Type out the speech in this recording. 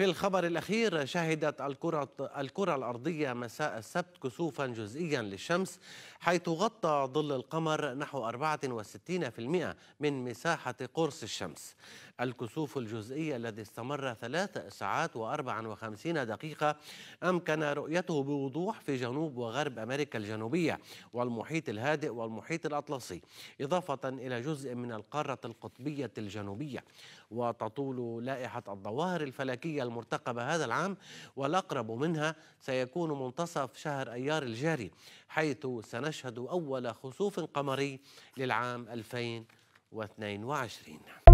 في الخبر الأخير شهدت الكرة, الكرة الأرضية مساء السبت كسوفا جزئيا للشمس حيث غطى ظل القمر نحو 64% من مساحة قرص الشمس الكسوف الجزئي الذي استمر ثلاث ساعات و وخمسين دقيقة أمكن رؤيته بوضوح في جنوب وغرب أمريكا الجنوبية والمحيط الهادئ والمحيط الأطلسي إضافة إلى جزء من القارة القطبية الجنوبية وتطول لائحة الظواهر الفلكية المرتقبة هذا العام والأقرب منها سيكون منتصف شهر أيار الجاري حيث سنشهد أول خسوف قمري للعام 2022